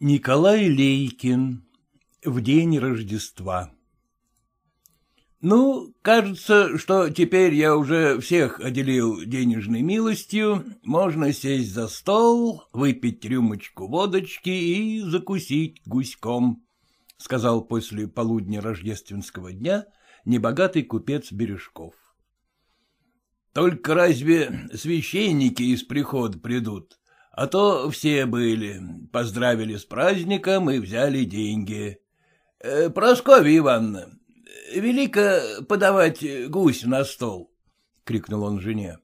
Николай Лейкин. В день Рождества. Ну, кажется, что теперь я уже всех отделил денежной милостью, можно сесть за стол, выпить рюмочку водочки и закусить гуськом, — сказал после полудня рождественского дня небогатый купец Бережков. — Только разве священники из прихода придут? — а то все были, поздравили с праздником и взяли деньги. Э, Прасковья Ивановна, велико подавать гусь на стол, — крикнул он жене.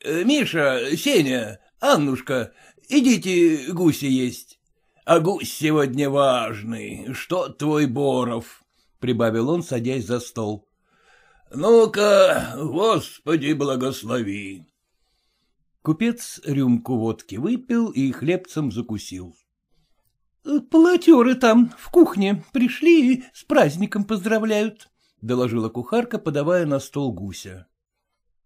Э, Миша, Сеня, Аннушка, идите гуси есть. А гусь сегодня важный, что твой Боров, — прибавил он, садясь за стол. — Ну-ка, Господи, благослови. Купец рюмку водки выпил и хлебцем закусил. «Э, — Полотеры там, в кухне, пришли и с праздником поздравляют, — доложила кухарка, подавая на стол гуся.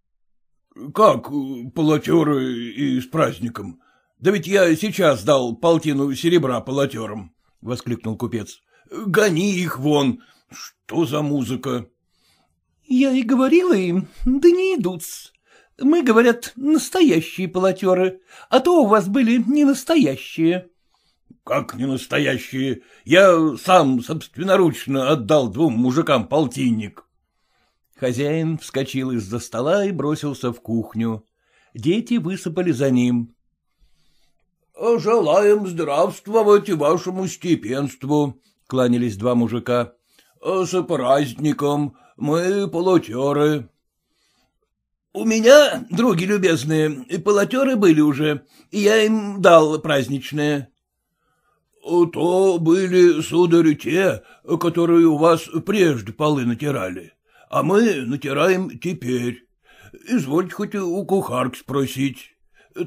— Как э, полотеры и с праздником? Да ведь я сейчас дал полтину серебра полотерам, — воскликнул купец. — Гони их вон! Что за музыка? — Я и говорила им, да не идут-с, мы, говорят, настоящие полотеры, а то у вас были не настоящие. Как не настоящие? Я сам собственноручно отдал двум мужикам полтинник. Хозяин вскочил из-за стола и бросился в кухню. Дети высыпали за ним. — Желаем здравствовать и вашему степенству, — кланялись два мужика. — С праздником! Мы полотеры! У меня, други любезные, полотеры были уже, и я им дал праздничные. — То были, сударь, те, которые у вас прежде полы натирали, а мы натираем теперь. Извольте хоть у кухарок спросить.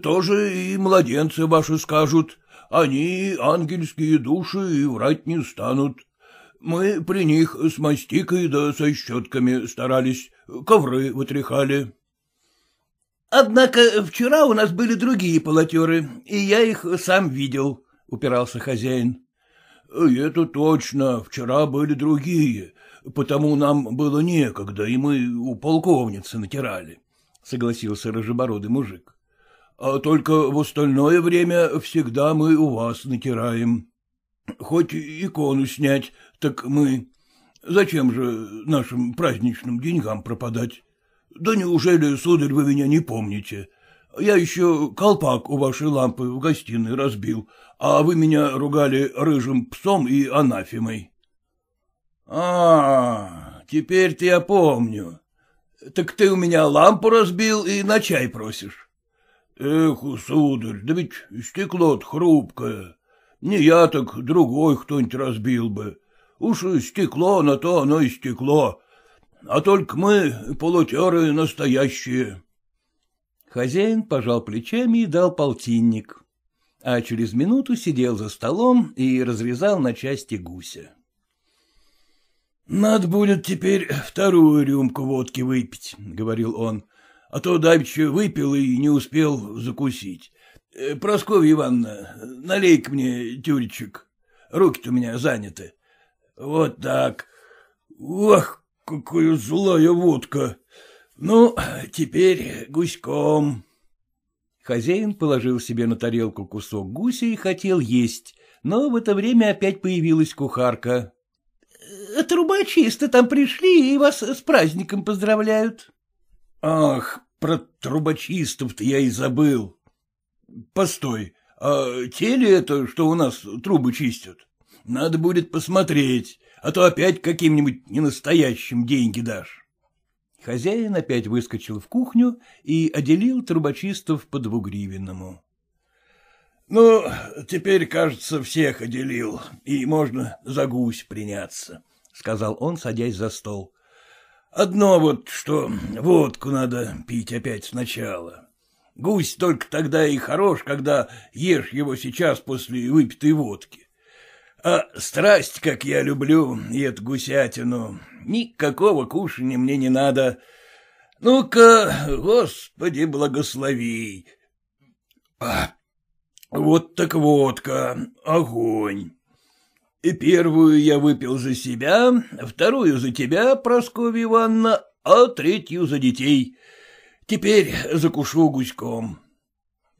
Тоже и младенцы ваши скажут. Они ангельские души и врать не станут. Мы при них с мастикой да со щетками старались, ковры вытряхали. Однако вчера у нас были другие полотеры, и я их сам видел, — упирался хозяин. — Это точно, вчера были другие, потому нам было некогда, и мы у полковницы натирали, — согласился рыжебородый мужик. — А только в остальное время всегда мы у вас натираем. Хоть икону снять, так мы... Зачем же нашим праздничным деньгам пропадать? Да неужели, сударь, вы меня не помните? Я еще колпак у вашей лампы в гостиной разбил, а вы меня ругали рыжим псом и анафимой. А, теперь-то я помню. Так ты у меня лампу разбил и на чай просишь. Эх, сударь, да ведь стекло-то хрупкое. Не я, так другой кто-нибудь разбил бы. Уж стекло на то оно и стекло, а только мы полутеры настоящие. Хозяин пожал плечами и дал полтинник, а через минуту сидел за столом и разрезал на части гуся. — Надо будет теперь вторую рюмку водки выпить, — говорил он, — а то давеча выпил и не успел закусить. Э, — Прасковья Ивановна, налей-ка мне тюречек. Руки-то у меня заняты. Вот так. Ох, Какая злая водка! Ну, теперь гуськом. Хозяин положил себе на тарелку кусок гуся и хотел есть, но в это время опять появилась кухарка. «Э, — Трубочисты там пришли и вас с праздником поздравляют. — Ах, про трубочистов-то я и забыл. Постой, а те ли это, что у нас трубы чистят? Надо будет посмотреть а то опять каким-нибудь ненастоящим деньги дашь. Хозяин опять выскочил в кухню и отделил трубочистов по двугривенному. — Ну, теперь, кажется, всех отделил, и можно за гусь приняться, — сказал он, садясь за стол. — Одно вот, что водку надо пить опять сначала. Гусь только тогда и хорош, когда ешь его сейчас после выпитой водки. А страсть, как я люблю, и эту гусятину. Никакого кушания мне не надо. Ну-ка, господи, благослови. А, вот так водка, огонь. И первую я выпил за себя, вторую за тебя, Прасковья Ивановна, а третью за детей. Теперь закушу гуськом.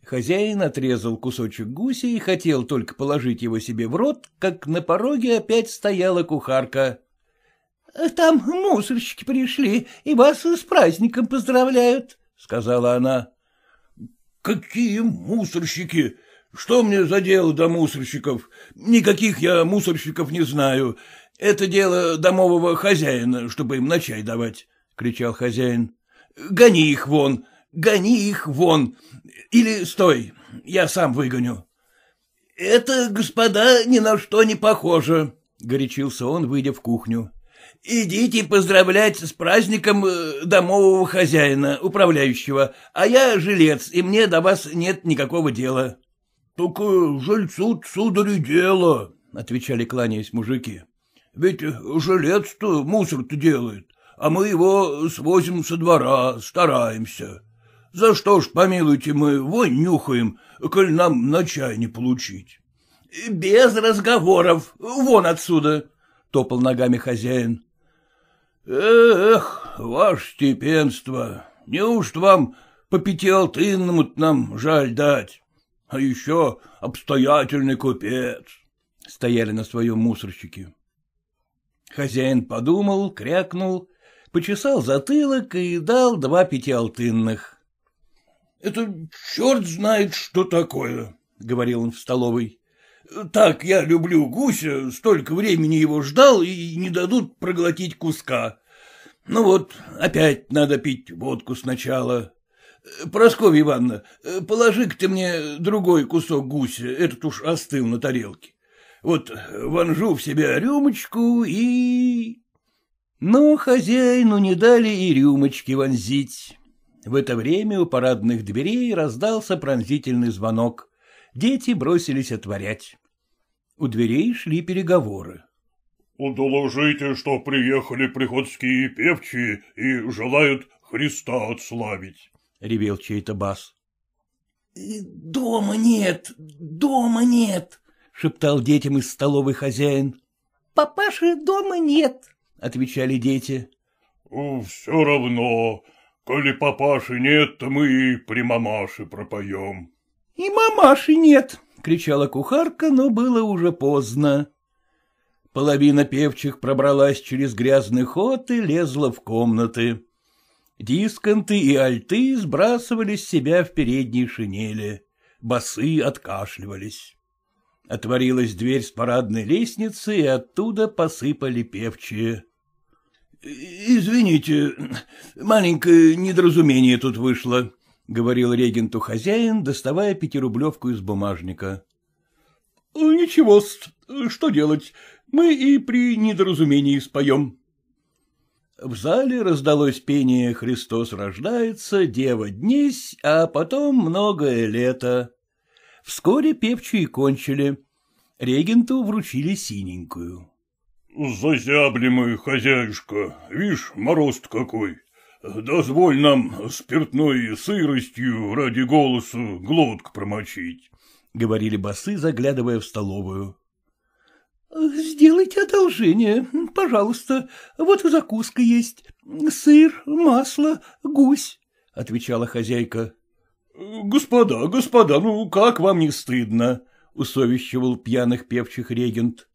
Хозяин отрезал кусочек гуся и хотел только положить его себе в рот, как на пороге опять стояла кухарка. — Там мусорщики пришли и вас с праздником поздравляют, — сказала она. — Какие мусорщики? Что мне за дело до мусорщиков? Никаких я мусорщиков не знаю. Это дело домового хозяина, чтобы им на чай давать, — кричал хозяин. — Гони их вон! — гони их вон. Или стой, я сам выгоню. — Это, господа, ни на что не похоже, — горячился он, выйдя в кухню. — Идите поздравлять с праздником э, домового хозяина, управляющего, а я жилец, и мне до вас нет никакого дела. — Так э, жильцу, сударь, дело, — отвечали, кланяясь мужики. — Ведь жилец-то мусор-то делает, а мы его свозим со двора, стараемся. За что ж, помилуйте, мы вон нюхаем, коль нам на чай не получить? — Без разговоров, вон отсюда, — топал ногами хозяин. — Эх, ваше степенство, неужто вам по пятиалтынному нам жаль дать? А еще обстоятельный купец. Стояли на своем мусорщике. Хозяин подумал, крякнул, почесал затылок и дал два пятиалтынных. — Это черт знает, что такое, — говорил он в столовой. — Так я люблю гуся, столько времени его ждал, и не дадут проглотить куска. Ну вот, опять надо пить водку сначала. Прасковья Ивановна, положи-ка ты мне другой кусок гуся, этот уж остыл на тарелке. Вот вонжу в себя рюмочку и... Но «Ну, хозяину не дали и рюмочки вонзить. В это время у парадных дверей раздался пронзительный звонок. Дети бросились отворять. У дверей шли переговоры. — Доложите, что приехали приходские певчие и желают Христа отславить, — ревел чей-то бас. — Дома нет, дома нет, — шептал детям из столовой хозяин. — Папаши дома нет, — отвечали дети. — Все равно, Коли папаши нет, то мы и при мамаше пропоем. — И мамаши нет, — кричала кухарка, но было уже поздно. Половина певчих пробралась через грязный ход и лезла в комнаты. Дисконты и альты сбрасывали с себя в передней шинели. Басы откашливались. Отворилась дверь с парадной лестницы, и оттуда посыпали певчие. «Э, — Извините, маленькое недоразумение тут вышло, — говорил регенту хозяин, доставая пятирублевку из бумажника. «Э, — Ничего, что делать, мы и при недоразумении споем. В зале раздалось пение «Христос рождается», «Дева днесь», а потом многое лето. Вскоре певчие кончили. Регенту вручили синенькую. — Зазябли мы, хозяюшка, вишь, мороз какой. Дозволь нам спиртной сыростью ради голосу глотк промочить, — говорили басы, заглядывая в столовую. — Сделайте одолжение, пожалуйста, вот и закуска есть, сыр, масло, гусь, — отвечала хозяйка. — Господа, господа, ну как вам не стыдно? — усовещивал пьяных певчих регент.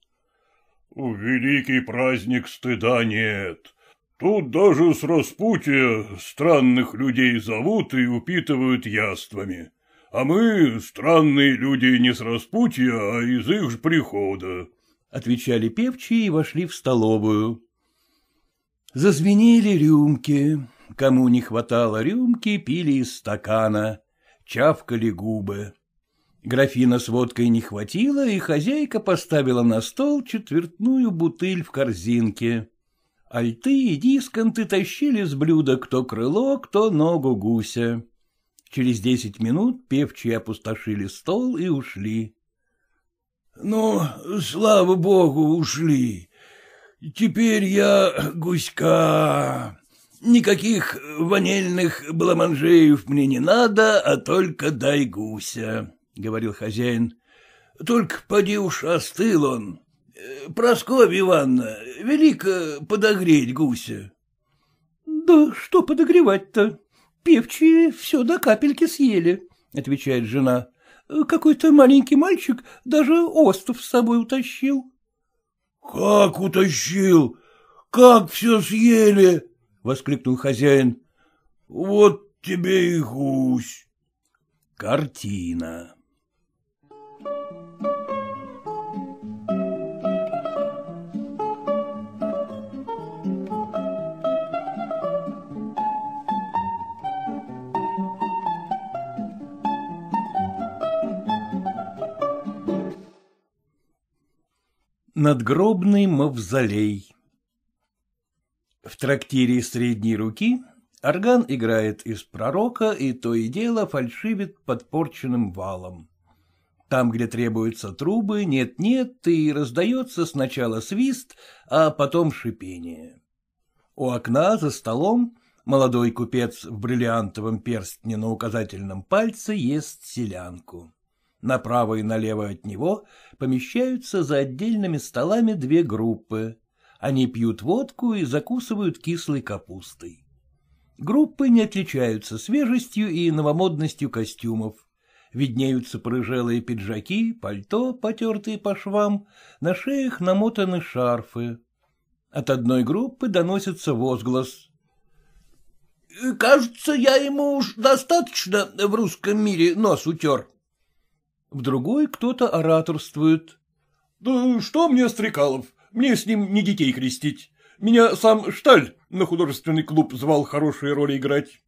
У Великий праздник стыда нет. Тут даже с распутия странных людей зовут и упитывают яствами. А мы странные люди не с Распутия, а из их же прихода. Отвечали певчи и вошли в столовую. Зазвенели рюмки. Кому не хватало рюмки, пили из стакана. Чавкали губы. Графина с водкой не хватило, и хозяйка поставила на стол четвертную бутыль в корзинке. Альты и дисконты тащили с блюда кто крыло, кто ногу гуся. Через десять минут певчи опустошили стол и ушли. — Ну, слава богу, ушли. Теперь я гуська. Никаких ванильных бламанжеев мне не надо, а только дай гуся. — говорил хозяин. — Только поди уж остыл он. Э, Прасковья Ивановна, велико подогреть гуся. — Да что подогревать-то? Певчие все до капельки съели, — отвечает жена. — Какой-то маленький мальчик даже остов с собой утащил. — Как утащил? Как все съели? — воскликнул хозяин. — Вот тебе и гусь. Картина. Надгробный мавзолей В трактире средней руки орган играет из пророка и то и дело фальшивит подпорченным валом. Там, где требуются трубы, нет-нет, и раздается сначала свист, а потом шипение. У окна за столом молодой купец в бриллиантовом перстне на указательном пальце ест селянку. Направо и налево от него помещаются за отдельными столами две группы. Они пьют водку и закусывают кислой капустой. Группы не отличаются свежестью и новомодностью костюмов. Виднеются порыжелые пиджаки, пальто, потертые по швам, на шеях намотаны шарфы. От одной группы доносится возглас. — Кажется, я ему уж достаточно в русском мире нос утер. — в другой кто-то ораторствует. — Да что мне, Стрекалов, мне с ним не детей крестить. Меня сам Шталь на художественный клуб звал хорошие роли играть.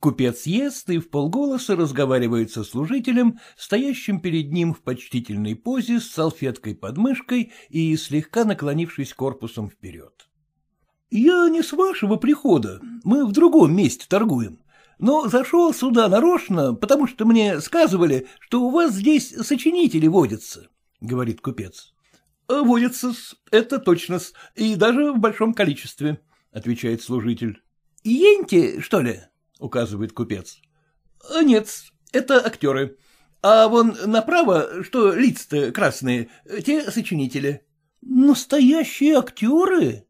Купец ест и в полголоса разговаривает со служителем, стоящим перед ним в почтительной позе с салфеткой под мышкой и слегка наклонившись корпусом вперед. — Я не с вашего прихода, мы в другом месте торгуем но зашел сюда нарочно, потому что мне сказывали, что у вас здесь сочинители водятся, — говорит купец. «Э, — Водятся, это точно, и даже в большом количестве, — отвечает служитель. — Еньки, что ли? — указывает купец. «Э, — Нет, это актеры. А вон направо, что лица красные, те сочинители. — Настоящие актеры?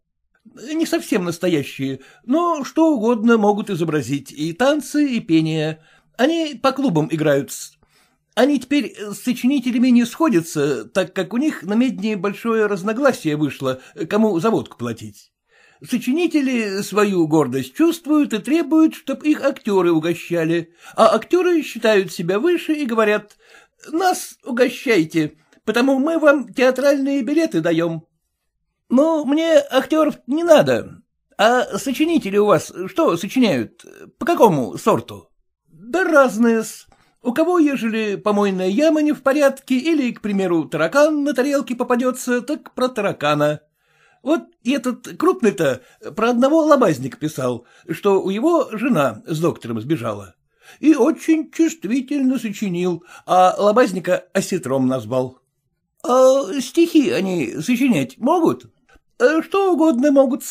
не совсем настоящие, но что угодно могут изобразить, и танцы, и пение. Они по клубам играют. Они теперь с сочинителями не сходятся, так как у них на медне большое разногласие вышло, кому заводку платить. Сочинители свою гордость чувствуют и требуют, чтобы их актеры угощали, а актеры считают себя выше и говорят «Нас угощайте, потому мы вам театральные билеты даем». Ну, мне актеров не надо. А сочинители у вас что сочиняют? По какому сорту? Да разные-с. У кого, ежели помойная яма не в порядке, или, к примеру, таракан на тарелке попадется, так про таракана. Вот этот крупный-то про одного лобазника писал, что у его жена с доктором сбежала. И очень чувствительно сочинил, а лобазника осетром назвал. — А стихи они сочинять могут? Э, что угодно могут.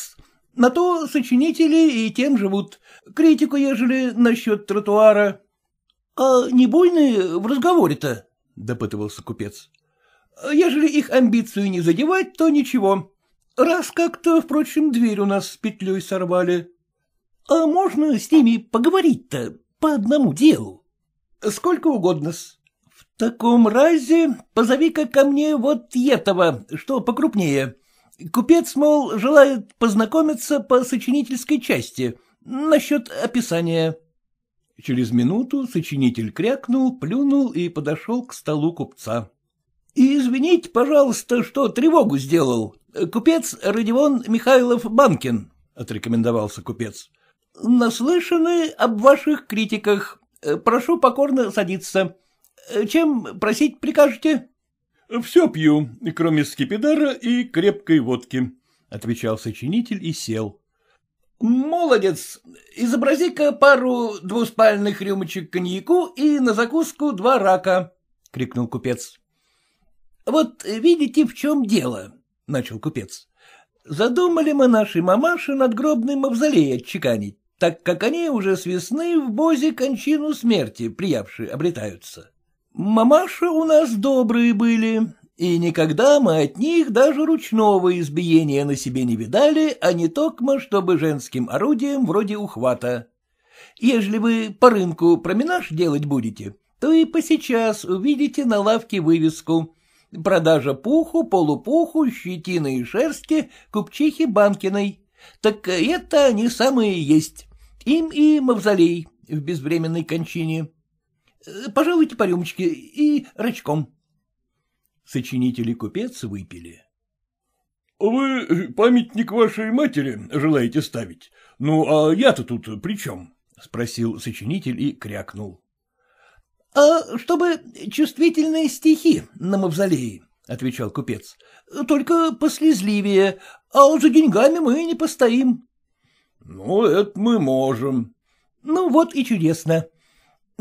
На то сочинители и тем живут. Критику, ежели насчет тротуара. — А не бойны в разговоре-то? — допытывался купец. — Ежели их амбицию не задевать, то ничего. Раз как-то, впрочем, дверь у нас с петлей сорвали. — А можно с ними поговорить-то по одному делу? — Сколько угодно-с. В таком разе позови-ка ко мне вот этого, что покрупнее. — Купец, мол, желает познакомиться по сочинительской части, насчет описания. Через минуту сочинитель крякнул, плюнул и подошел к столу купца. — Извините, пожалуйста, что тревогу сделал. Купец Родион Михайлов-Банкин, — отрекомендовался купец. — Наслышаны об ваших критиках. Прошу покорно садиться. Чем просить прикажете? Все пью, кроме скипидара и крепкой водки, — отвечал сочинитель и сел. — Молодец! Изобрази-ка пару двуспальных рюмочек коньяку и на закуску два рака, — крикнул купец. — Вот видите, в чем дело, — начал купец. — Задумали мы наши мамаши надгробный мавзолей отчеканить, так как они уже с весны в бозе кончину смерти приявшие обретаются. Мамаша у нас добрые были, и никогда мы от них даже ручного избиения на себе не видали, а не токмо, чтобы женским орудием вроде ухвата. Ежели вы по рынку променаж делать будете, то и посейчас увидите на лавке вывеску «Продажа пуху, полупуху, щетины и шерсти купчихи Банкиной». Так это они самые есть. Им и мавзолей в безвременной кончине. Пожалуйте по рюмочке и рычком. Сочинитель и купец выпили. — Вы памятник вашей матери желаете ставить? Ну, а я-то тут при чем? — спросил сочинитель и крякнул. — А чтобы чувствительные стихи на мавзолее, — отвечал купец. — Только послезливее, а за деньгами мы не постоим. — Ну, это мы можем. — Ну, вот и чудесно.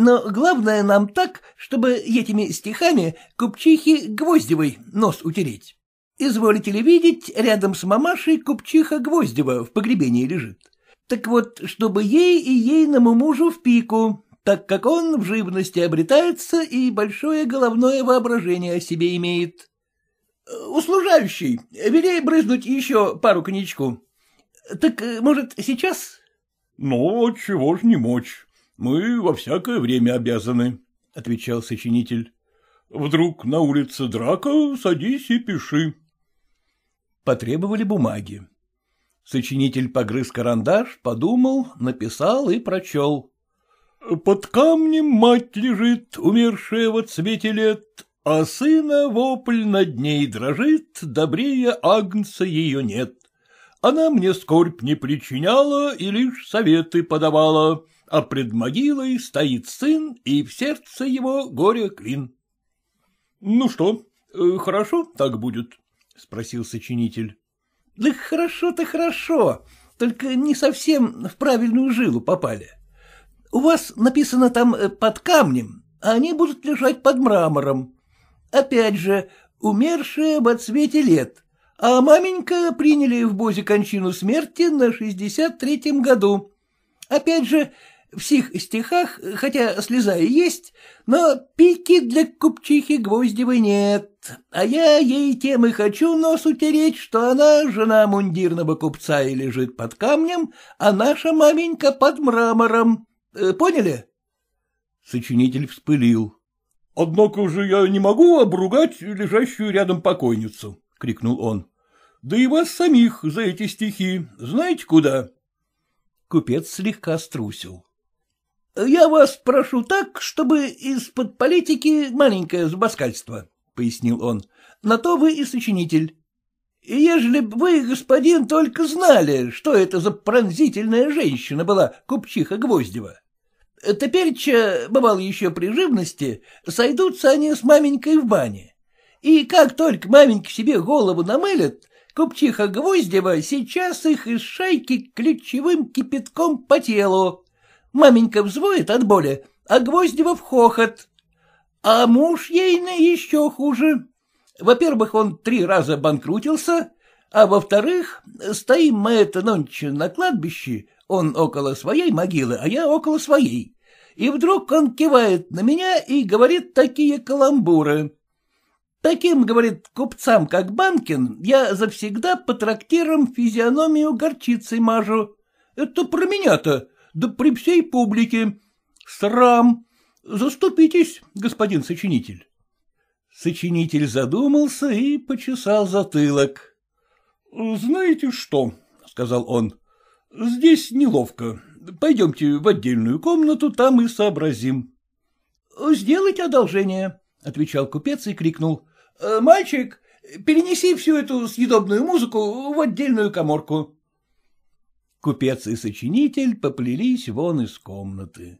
Но главное нам так, чтобы этими стихами купчихи Гвоздевой нос утереть. Изволите ли видеть, рядом с мамашей купчиха Гвоздева в погребении лежит. Так вот, чтобы ей и ейному мужу в пику, так как он в живности обретается и большое головное воображение о себе имеет. Услужающий, велей брызнуть еще пару коньячку. Так, может, сейчас? Ну, чего ж не мочь. Мы во всякое время обязаны, — отвечал сочинитель. Вдруг на улице драка, садись и пиши. Потребовали бумаги. Сочинитель погрыз карандаш, подумал, написал и прочел. «Под камнем мать лежит, умершая во цвете лет, а сына вопль над ней дрожит, добрее Агнца ее нет. Она мне скорбь не причиняла и лишь советы подавала а пред могилой стоит сын, и в сердце его горе клин. — Ну что, э, хорошо так будет? — спросил сочинитель. — Да хорошо-то хорошо, только не совсем в правильную жилу попали. У вас написано там э, «под камнем», а они будут лежать под мрамором. Опять же, умершие об отсвете лет, а маменька приняли в Бозе кончину смерти на шестьдесят третьем году. Опять же, в сих стихах, хотя слеза и есть, но пики для купчихи Гвоздевой нет, а я ей тем и хочу нос утереть, что она жена мундирного купца и лежит под камнем, а наша маменька под мрамором. Э, поняли? Сочинитель вспылил. — Однако же я не могу обругать лежащую рядом покойницу, — крикнул он. — Да и вас самих за эти стихи. Знаете куда? Купец слегка струсил. — Я вас прошу так, чтобы из-под политики маленькое забаскальство, — пояснил он. — На то вы и сочинитель. ежели бы вы, господин, только знали, что это за пронзительная женщина была, купчиха Гвоздева. Теперь, бывал еще при живности, сойдутся они с маменькой в бане. И как только маменька себе голову намылит, купчиха Гвоздева сейчас их из шайки ключевым кипятком по телу маменька взвоет от боли, а Гвоздевов хохот. А муж ейный еще хуже. Во-первых, он три раза банкрутился, а во-вторых, стоим мы это ночью на кладбище, он около своей могилы, а я около своей. И вдруг он кивает на меня и говорит такие каламбуры. Таким, говорит, купцам, как Банкин, я завсегда по трактирам физиономию горчицей мажу. Это про меня-то, да при всей публике. Срам! Заступитесь, господин сочинитель. Сочинитель задумался и почесал затылок. — Знаете что, — сказал он, — здесь неловко. Пойдемте в отдельную комнату, там и сообразим. — Сделайте одолжение, — отвечал купец и крикнул. Э, — Мальчик, перенеси всю эту съедобную музыку в отдельную коморку. Купец и сочинитель поплелись вон из комнаты.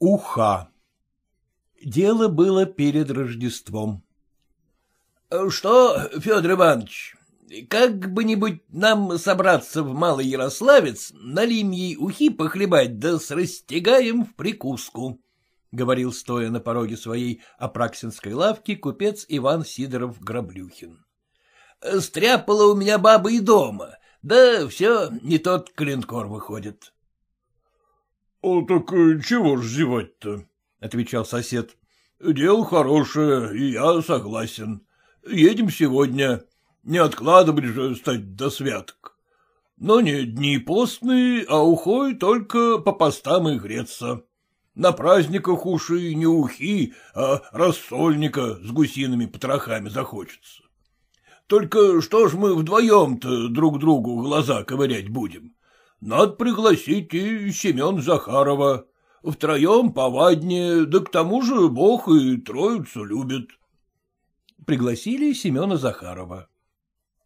Уха. Дело было перед Рождеством. — Что, Федор Иванович, как бы-нибудь нам собраться в Малый Ярославец, налим ей ухи похлебать, да с растягаем в прикуску, — говорил, стоя на пороге своей апраксинской лавки, купец Иван Сидоров-Граблюхин. — Стряпала у меня баба и дома, да все не тот клинкор выходит. — О, а Так э, чего ж зевать-то? — отвечал сосед. — Дело хорошее, и я согласен. Едем сегодня. — не откладывали же стать до святок. Но не дни постные, а ухой только по постам и греться. На праздниках уши не ухи, а рассольника с гусиными потрохами захочется. Только что ж мы вдвоем-то друг другу глаза ковырять будем? Надо пригласить и Семен Захарова. Втроем поваднее, да к тому же Бог и Троицу любит. Пригласили Семена Захарова.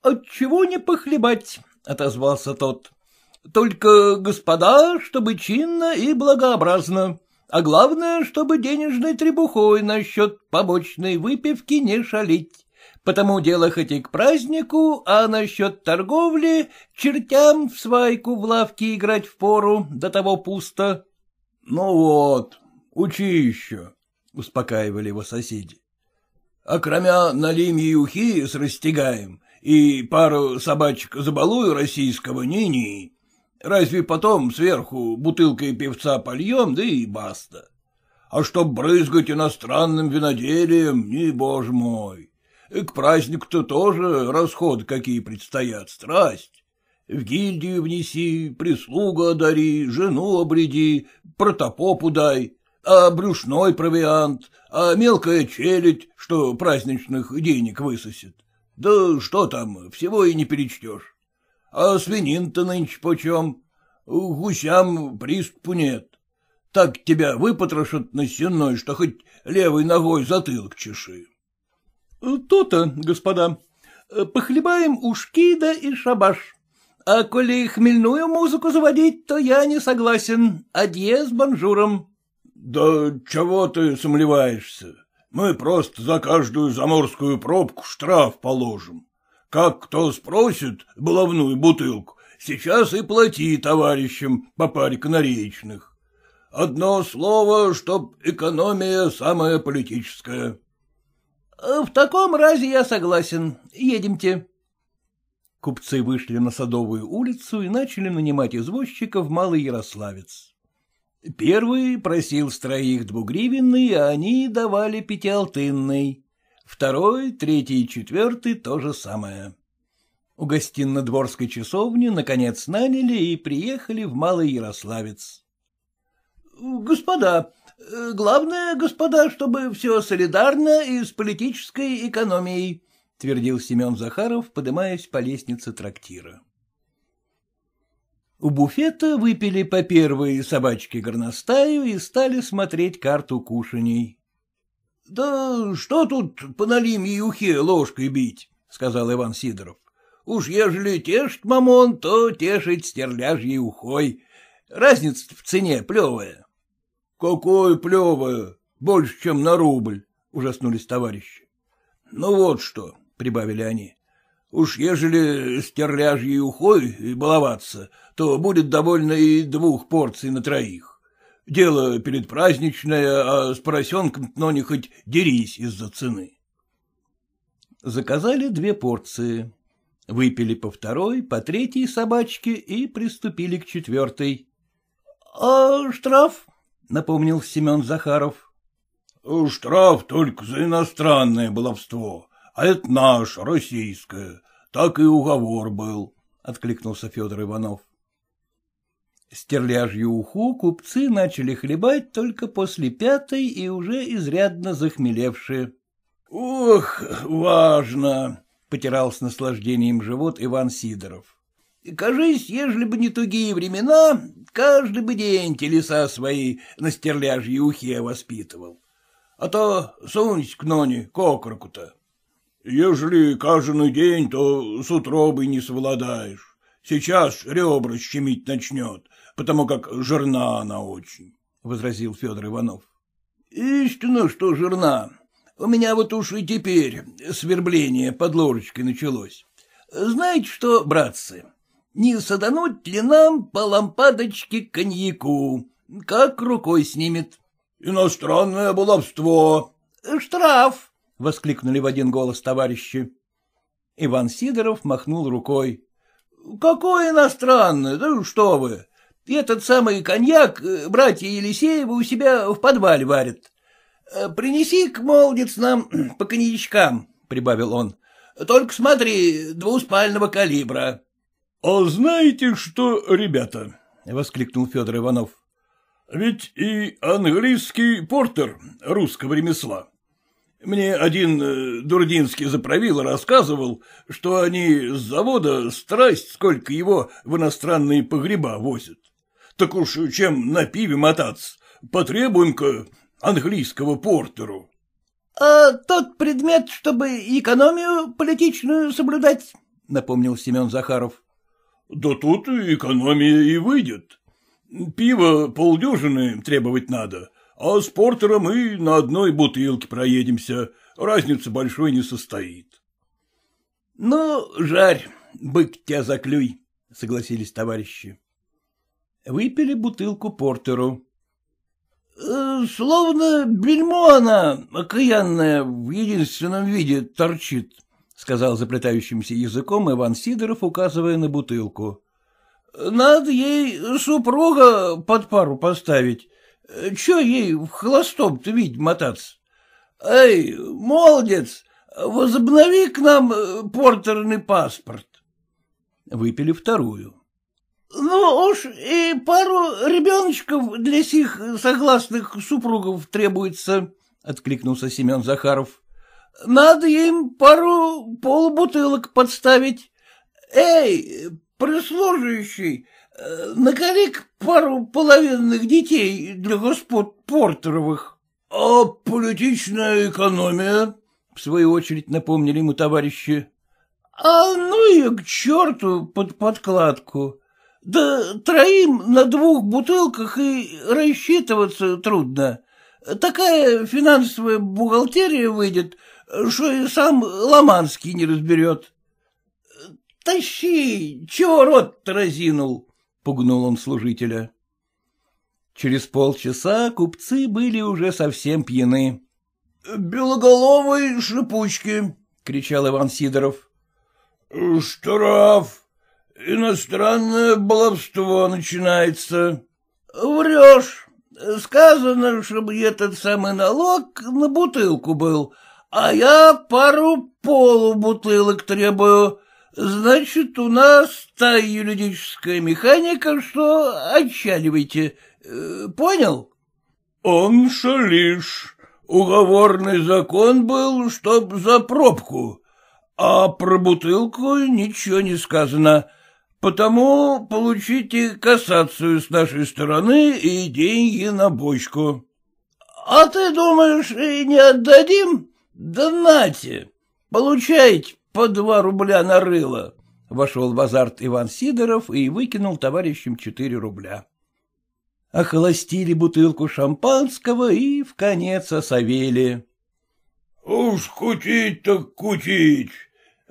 — Отчего не похлебать, — отозвался тот. — Только, господа, чтобы чинно и благообразно, а главное, чтобы денежной требухой насчет побочной выпивки не шалить потому дело хоть и к празднику, а насчет торговли чертям в свайку в лавке играть в пору, до того пусто. — Ну вот, учи еще, — успокаивали его соседи. — А кроме налим и ухи с растягаем, и пару собачек забалую российского ни-ни. Разве потом сверху бутылкой певца польем, да и баста. А чтоб брызгать иностранным виноделием, не боже мой. И к празднику-то тоже расходы какие предстоят, страсть. В гильдию внеси, прислуга дари, жену обреди, протопопу дай, а брюшной провиант, а мелкая челядь, что праздничных денег высосет. Да что там, всего и не перечтешь. А свинин-то нынче почем? Гусям приступу нет. Так тебя выпотрошат на сеной, что хоть левой ногой затылок чеши. То-то, господа, похлебаем ушки да и шабаш. А коли хмельную музыку заводить, то я не согласен. Адье с бонжуром. Да чего ты сомневаешься? мы просто за каждую заморскую пробку штраф положим. Как кто спросит баловную бутылку, сейчас и плати товарищам по паре канареечных. Одно слово, чтоб экономия самая политическая. — В таком разе я согласен. Едемте. Купцы вышли на Садовую улицу и начали нанимать извозчиков Малый Ярославец. Первый просил с троих двугривенный, а они давали пятиалтынный. Второй, третий и четвертый — то же самое. У гостинно-дворской часовни, наконец, наняли и приехали в Малый Ярославец. — Господа, главное, господа, чтобы все солидарно и с политической экономией, — твердил Семен Захаров, поднимаясь по лестнице трактира. У буфета выпили по первой собачке горностаю и стали смотреть карту кушаний. — Да что тут по налимье ухе ложкой бить? — сказал Иван Сидоров. — Уж ежели тешить мамон, то тешить стерляжьей ухой. Разница в цене плевая. — Какое плевое? Больше, чем на рубль, — ужаснулись товарищи. — Ну вот что, — прибавили они, Уж ежели стерляжьей ухой и баловаться, то будет довольно и двух порций на троих. Дело перед праздничное, а с поросенком но не хоть дерись из-за цены. Заказали две порции. Выпили по второй, по третьей собачке и приступили к четвертой. — А штраф? — напомнил Семен Захаров. — Штраф только за иностранное баловство, а это наш российская, так и уговор был, — откликнулся Федор Иванов. Стерляжью уху купцы начали хлебать только после пятой и уже изрядно захмелевшие. — Ох, важно! — потирал с наслаждением живот Иван Сидоров. — Кажись, ежели бы не тугие времена, каждый бы день телеса свои на стерляжье ухе воспитывал. А то сунься к ноне к то Ежели каждый день, то с утробой не совладаешь. Сейчас ребра щемить начнет, потому как жирна она очень, — возразил Федор Иванов. — Истинно, что жирна. У меня вот уж и теперь свербление под ложечкой началось. Знаете что, братцы, не садануть ли нам по лампадочке коньяку, как рукой снимет? — Иностранное баловство. — Штраф. — воскликнули в один голос товарищи. Иван Сидоров махнул рукой. — "Какой иностранное, да что вы! Этот самый коньяк э, братья Елисеевы у себя в подвале варят. Э, принеси к молодец, нам по коньячкам, — прибавил он. — Только смотри, двуспального калибра. — А знаете что, ребята? — воскликнул Федор Иванов. — Ведь и английский портер русского ремесла мне один э, Дурдинский заправил рассказывал, что они с завода страсть, сколько его в иностранные погреба возят. Так уж чем на пиве мотаться, потребуем-ка английского портеру. — А тот предмет, чтобы экономию политичную соблюдать, — напомнил Семен Захаров. — Да тут экономия и выйдет. Пиво полдюжины требовать надо, а с портером и на одной бутылке проедемся, разницы большой не состоит. — Ну, жарь, бык тебя заклюй, — согласились товарищи. Выпили бутылку портеру. Э, — Словно бельмо она, окаянная, в единственном виде торчит, — сказал заплетающимся языком Иван Сидоров, указывая на бутылку. — Надо ей супруга под пару поставить, Че ей в холостом-то, видимо, мотаться? Эй, молодец, возобнови к нам э, портерный паспорт. Выпили вторую. Ну уж и пару ребеночков для сих согласных супругов требуется, — откликнулся Семен Захаров. — Надо им пару полбутылок подставить. Эй, прислуживающий, Э, накорек пару половинных детей для господ Портеровых. — А политичная экономия? — в свою очередь напомнили ему товарищи. — А ну и к черту под подкладку. Да троим на двух бутылках и рассчитываться трудно. Такая финансовая бухгалтерия выйдет, что и сам Ломанский не разберет. — Тащи, чего рот-то разинул? — пугнул он служителя. Через полчаса купцы были уже совсем пьяны. — Белоголовые шипучки! — кричал Иван Сидоров. — Штраф! Иностранное баловство начинается. — Врешь! Сказано, чтобы этот самый налог на бутылку был, а я пару полубутылок требую. Значит, у нас та юридическая механика, что отчаливайте. Э, понял? Он шалишь. Уговорный закон был, чтоб за пробку, а про бутылку ничего не сказано. Потому получите кассацию с нашей стороны и деньги на бочку. А ты думаешь, и не отдадим? Да нате, получайте по два рубля нарыло. Вошел в азарт Иван Сидоров и выкинул товарищам четыре рубля. Охолостили бутылку шампанского и в конец осовели. — Уж кутить так кутить!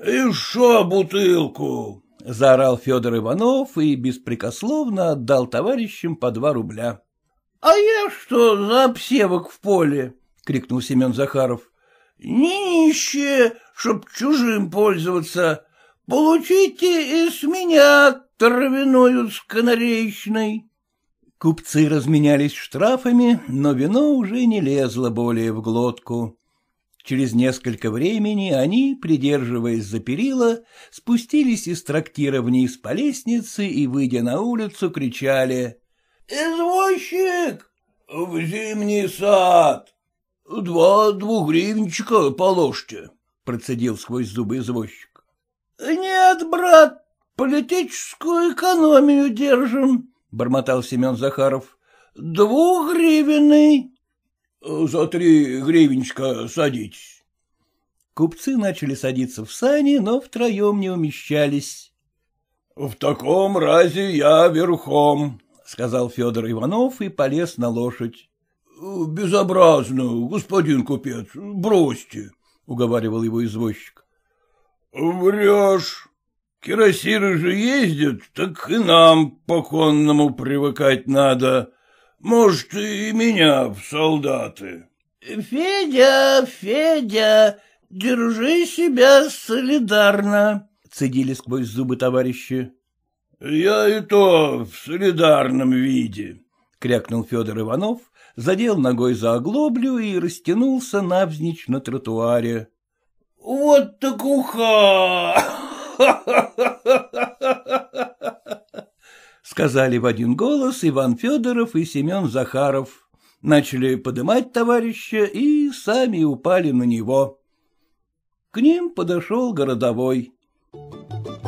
И шо бутылку? — заорал Федор Иванов и беспрекословно отдал товарищам по два рубля. — А я что за обсевок в поле? — крикнул Семен Захаров. — Нищие, чтоб чужим пользоваться. Получите из меня травяную с канареечной. Купцы разменялись штрафами, но вино уже не лезло более в глотку. Через несколько времени они, придерживаясь за перила, спустились из трактира вниз по лестнице и, выйдя на улицу, кричали «Извозчик! В зимний сад! Два двугривенчика положьте!» процедил сквозь зубы извозчик. — Нет, брат, политическую экономию держим, — бормотал Семен Захаров. — Двух гривенный. — За три гривенчика садитесь. Купцы начали садиться в сани, но втроем не умещались. — В таком разе я верхом, — сказал Федор Иванов и полез на лошадь. — Безобразно, господин купец, бросьте уговаривал его извозчик. — Врешь. Кирасиры же ездят, так и нам по конному привыкать надо. Может, и меня в солдаты. — Федя, Федя, держи себя солидарно, — цедили сквозь зубы товарищи. — Я и то в солидарном виде, — крякнул Федор Иванов задел ногой за оглоблю и растянулся навзничь на тротуаре. — Вот так уха! — сказали в один голос Иван Федоров и Семен Захаров. Начали подымать товарища и сами упали на него. К ним подошел городовой. Thank you.